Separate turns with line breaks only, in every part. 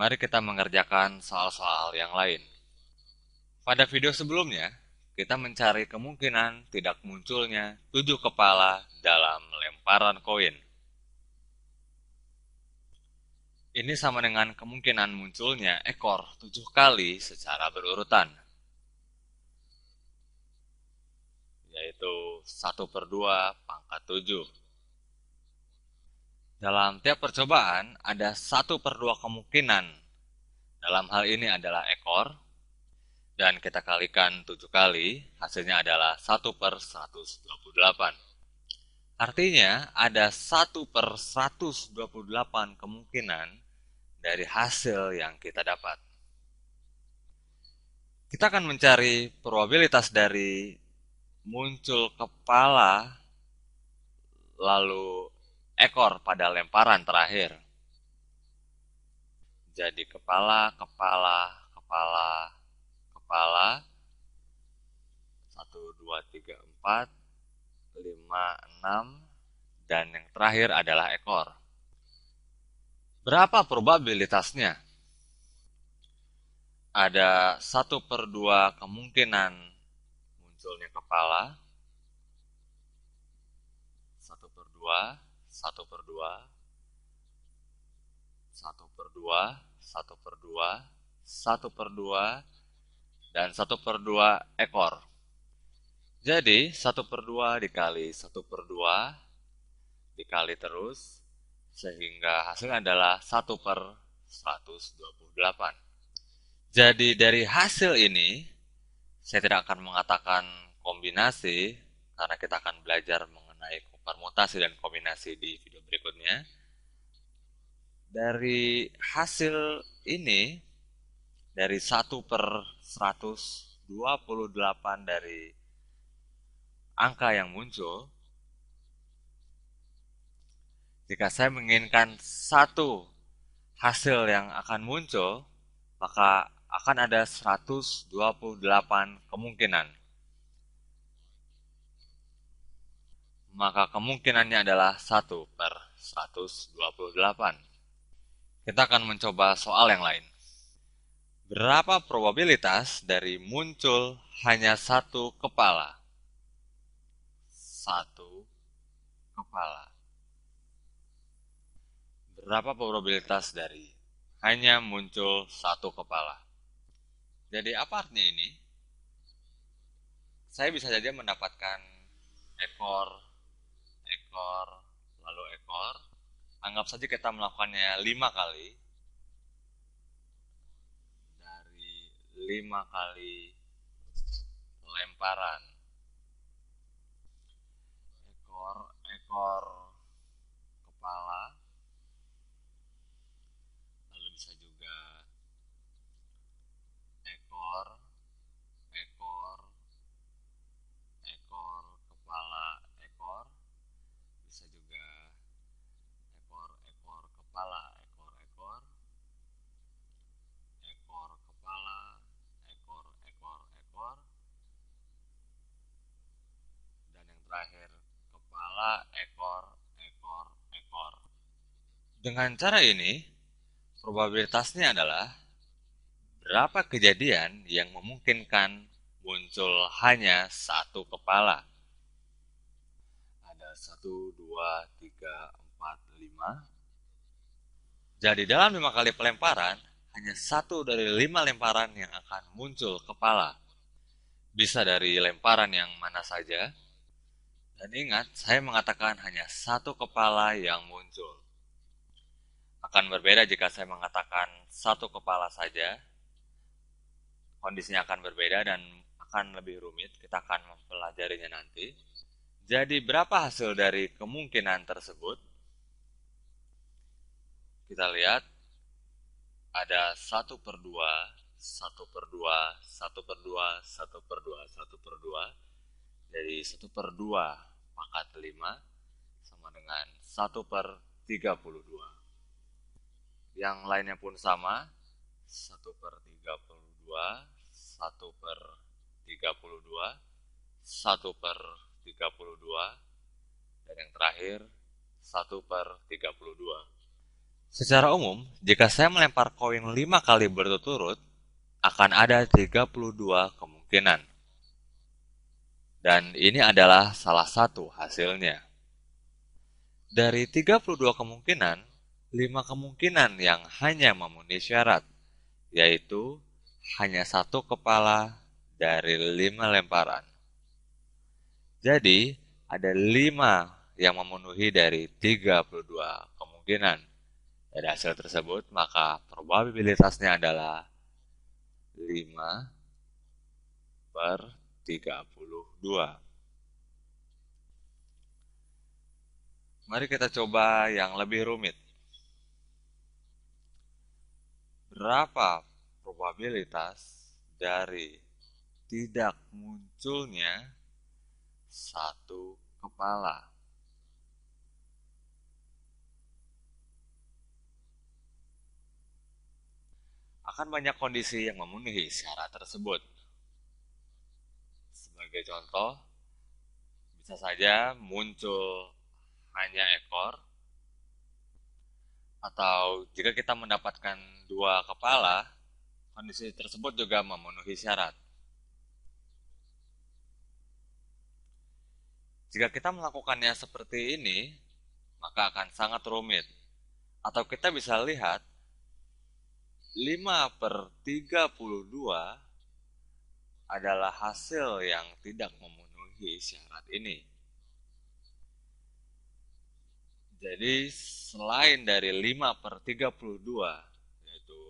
mari kita mengerjakan soal-soal yang lain. Pada video sebelumnya, kita mencari kemungkinan tidak munculnya tujuh kepala dalam lemparan koin. Ini sama dengan kemungkinan munculnya ekor tujuh kali secara berurutan. Yaitu 1 per 2 pangkat 7. Dalam tiap percobaan, ada satu per dua kemungkinan. Dalam hal ini adalah ekor, dan kita kalikan tujuh kali, hasilnya adalah satu per 128. Artinya, ada satu per 128 kemungkinan dari hasil yang kita dapat. Kita akan mencari probabilitas dari muncul kepala lalu ekor pada lemparan terakhir. Jadi kepala, kepala, kepala, kepala. satu dua tiga empat lima enam Dan yang terakhir adalah ekor. Berapa probabilitasnya? Ada satu per dua kemungkinan munculnya kepala. 1 per 2 satu per dua, satu per dua, satu per dua, satu per dua, dan satu per dua ekor. Jadi satu per dua dikali satu per dua dikali terus sehingga hasilnya adalah satu per 128. Jadi dari hasil ini saya tidak akan mengatakan kombinasi karena kita akan belajar mengenai permutasi dan kombinasi di video berikutnya. Dari hasil ini, dari 1 per 128 dari angka yang muncul, jika saya menginginkan satu hasil yang akan muncul, maka akan ada 128 kemungkinan maka kemungkinannya adalah 1 per 128. Kita akan mencoba soal yang lain. Berapa probabilitas dari muncul hanya satu kepala? Satu kepala. Berapa probabilitas dari hanya muncul satu kepala? Jadi apa artinya ini? Saya bisa saja mendapatkan ekor ekor, lalu ekor. Anggap saja kita melakukannya lima kali. Dari lima kali lemparan. Ekor, ekor, kepala, Dengan cara ini, probabilitasnya adalah berapa kejadian yang memungkinkan muncul hanya satu kepala. Ada 1, 2, 3, 4, 5. Jadi dalam lima kali pelemparan, hanya satu dari lima lemparan yang akan muncul kepala. Bisa dari lemparan yang mana saja. Dan ingat, saya mengatakan hanya satu kepala yang muncul akan berbeda jika saya mengatakan satu kepala saja. Kondisinya akan berbeda dan akan lebih rumit. Kita akan mempelajarinya nanti. Jadi berapa hasil dari kemungkinan tersebut? Kita lihat ada 1 per 2, 1 per 2, 1 per 2, 1 per 2, 1 per 2. Jadi 1 per 2 pangkat 5 sama dengan 1 per 32 yang lainnya pun sama 1 per 32 1 per 32 1 per 32 dan yang terakhir 1 per 32 Secara umum, jika saya melempar koin 5 kali berturut-turut, akan ada 32 kemungkinan. Dan ini adalah salah satu hasilnya. Dari 32 kemungkinan, lima kemungkinan yang hanya memenuhi syarat, yaitu hanya satu kepala dari lima lemparan. Jadi, ada lima yang memenuhi dari 32 kemungkinan. Dari hasil tersebut, maka probabilitasnya adalah 5 per 32. Mari kita coba yang lebih rumit. berapa probabilitas dari tidak munculnya satu kepala? Akan banyak kondisi yang memenuhi syarat tersebut. Sebagai contoh, bisa saja muncul hanya ekor atau jika kita mendapatkan dua kepala, kondisi tersebut juga memenuhi syarat. Jika kita melakukannya seperti ini, maka akan sangat rumit. Atau kita bisa lihat, 5 per 32 adalah hasil yang tidak memenuhi syarat ini. Jadi selain dari 5 per 32 yaitu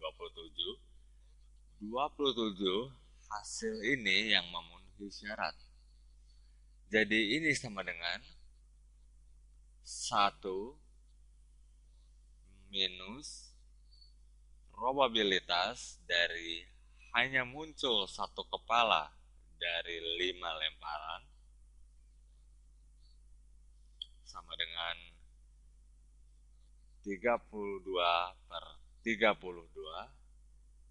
27 27 hasil ini yang memenuhi syarat jadi ini sama dengan 1 minus probabilitas dari hanya muncul satu kepala dari lima lemparan sama dengan 32 per 32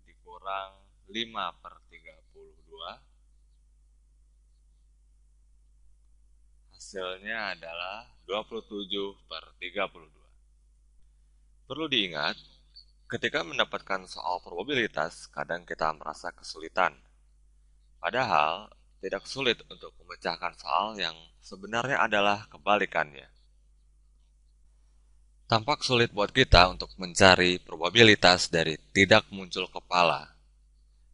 dikurang 5 per 32 hasilnya adalah 27 per 32 perlu diingat ketika mendapatkan soal probabilitas kadang kita merasa kesulitan padahal tidak sulit untuk memecahkan soal yang sebenarnya adalah kebalikannya Tampak sulit buat kita untuk mencari probabilitas dari tidak muncul kepala.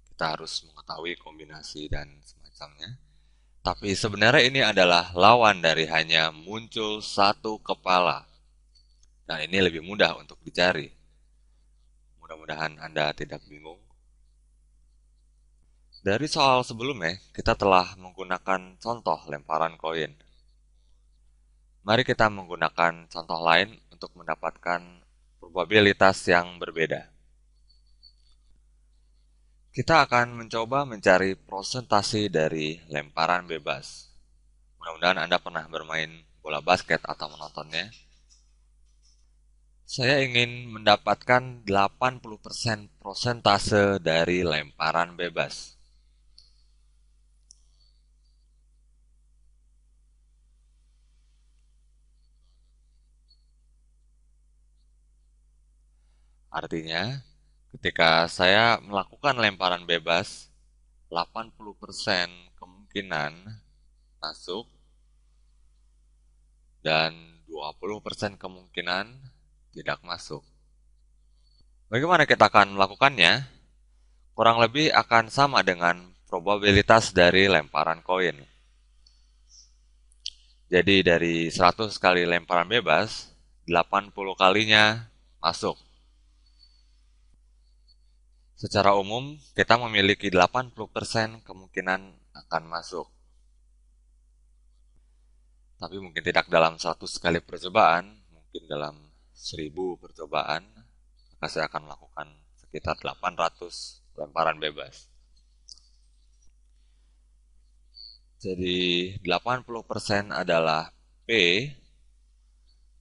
Kita harus mengetahui kombinasi dan semacamnya. Tapi sebenarnya ini adalah lawan dari hanya muncul satu kepala. Nah ini lebih mudah untuk dicari. Mudah-mudahan Anda tidak bingung. Dari soal sebelumnya, kita telah menggunakan contoh lemparan koin. Mari kita menggunakan contoh lain untuk mendapatkan probabilitas yang berbeda. Kita akan mencoba mencari prosentasi dari lemparan bebas. Mudah-mudahan Anda pernah bermain bola basket atau menontonnya. Saya ingin mendapatkan 80% prosentase dari lemparan bebas. Artinya, ketika saya melakukan lemparan bebas, 80% kemungkinan masuk dan 20% kemungkinan tidak masuk. Bagaimana kita akan melakukannya? Kurang lebih akan sama dengan probabilitas dari lemparan koin. Jadi dari 100 kali lemparan bebas, 80 kalinya masuk. Secara umum, kita memiliki 80% kemungkinan akan masuk. Tapi mungkin tidak dalam satu sekali percobaan, mungkin dalam seribu percobaan, maka saya akan melakukan sekitar 800 lemparan bebas. Jadi 80% adalah P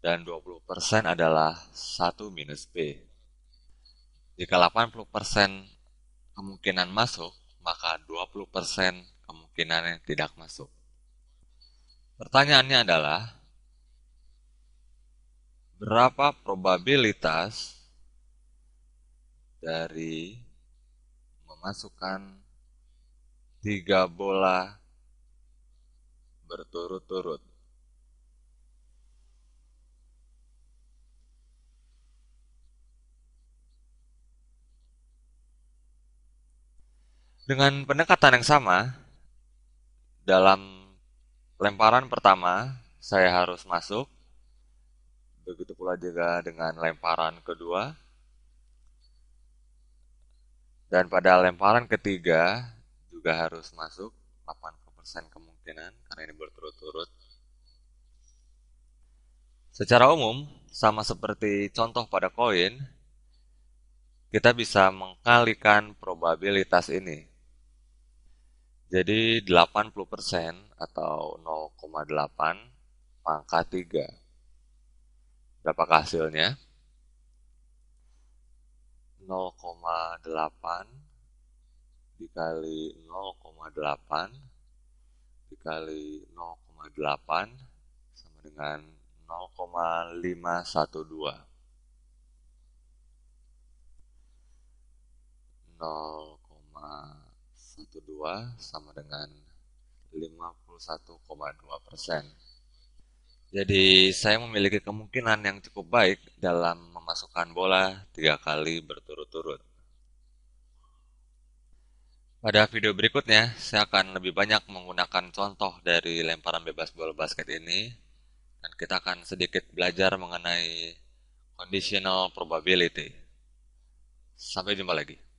dan 20% adalah 1 minus P. Jika 80% kemungkinan masuk, maka 20% kemungkinannya tidak masuk. Pertanyaannya adalah, berapa probabilitas dari memasukkan tiga bola berturut-turut? Dengan pendekatan yang sama, dalam lemparan pertama saya harus masuk, begitu pula juga dengan lemparan kedua, dan pada lemparan ketiga juga harus masuk 80% kemungkinan karena ini berturut-turut. Secara umum, sama seperti contoh pada koin, kita bisa mengkalikan probabilitas ini jadi 80% atau 0,8 pangkat 3. Berapa hasilnya? 0,8 dikali 0,8 dikali 0,8 sama dengan 0,512. 0, 12 sama dengan 51,2 persen. Jadi saya memiliki kemungkinan yang cukup baik dalam memasukkan bola tiga kali berturut-turut. Pada video berikutnya, saya akan lebih banyak menggunakan contoh dari lemparan bebas bola basket ini, dan kita akan sedikit belajar mengenai conditional probability. Sampai jumpa lagi.